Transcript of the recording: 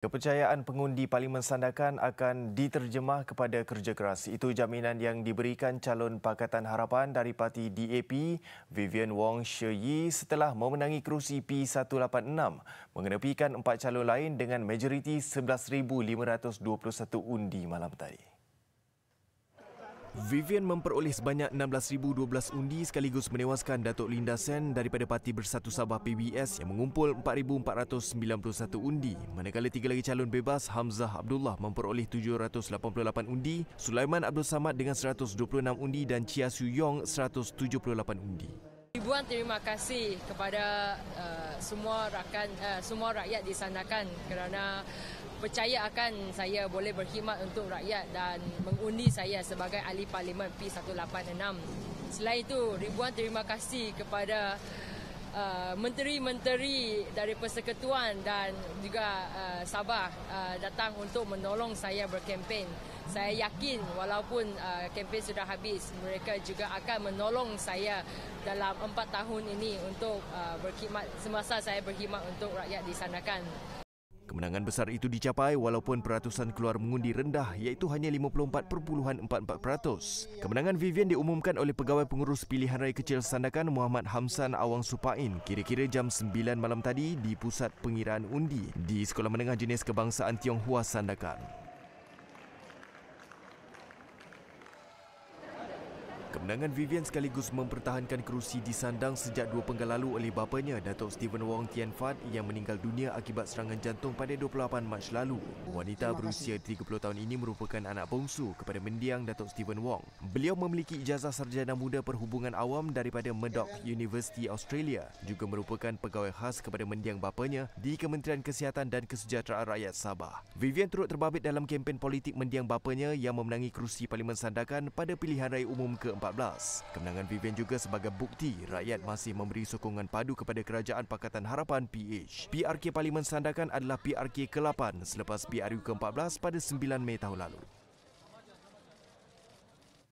Kepercayaan pengundi Parlimen Sandakan akan diterjemah kepada kerja keras. Itu jaminan yang diberikan calon Pakatan Harapan dari parti DAP, Vivian Wong Shi Yi setelah memenangi kerusi P186, mengenepikan empat calon lain dengan majoriti 11,521 undi malam tadi. Vivian memperoleh sebanyak 16,012 undi sekaligus menewaskan Datuk Linda Sen daripada Parti Bersatu Sabah PBS yang mengumpul 4,491 undi. Manakala tiga lagi calon bebas, Hamzah Abdullah memperoleh 788 undi, Sulaiman Abdul Samad dengan 126 undi dan Chia Su Yong 178 undi ribuan terima kasih kepada uh, semua rakan uh, semua rakyat di sana kan kerana percaya akan saya boleh berkhidmat untuk rakyat dan mengundi saya sebagai ahli parlimen P186. Selain itu, ribuan terima kasih kepada uh, menteri-menteri dari persekutuan dan juga uh, Sabah uh, datang untuk menolong saya berkempen. Saya yakin walaupun uh, kempen sudah habis, mereka juga akan menolong saya dalam empat tahun ini untuk uh, berkhidmat semasa saya berkhidmat untuk rakyat di sana kan. Kemenangan besar itu dicapai walaupun peratusan keluar mengundi rendah iaitu hanya 54.44%. Kemenangan Vivian diumumkan oleh Pegawai Pengurus Pilihan Raya Kecil Sandakan Muhammad Hamsan Awang Supain kira-kira jam 9 malam tadi di Pusat Pengiraan Undi di Sekolah Menengah Jenis Kebangsaan Tionghoa Sandakan. Kemenangan Vivian sekaligus mempertahankan kerusi disandang sejak dua penggal lalu oleh bapanya, Datuk Stephen Wong Tian Fat yang meninggal dunia akibat serangan jantung pada 28 Mac lalu. Wanita berusia 30 tahun ini merupakan anak bongsu kepada mendiang Datuk Stephen Wong. Beliau memiliki ijazah sarjana muda perhubungan awam daripada Murdoch University Australia. Juga merupakan pegawai khas kepada mendiang bapanya di Kementerian Kesihatan dan Kesejahteraan Rakyat Sabah. Vivian turut terbabit dalam kempen politik mendiang bapanya yang memenangi kerusi Parlimen Sandakan pada pilihan raya umum ke-14 2014. Kemenangan Vivian juga sebagai bukti rakyat masih memberi sokongan padu kepada Kerajaan Pakatan Harapan PH. PRK Parlimen Sandakan adalah PRK ke-8 selepas PRU ke-14 pada 9 Mei tahun lalu.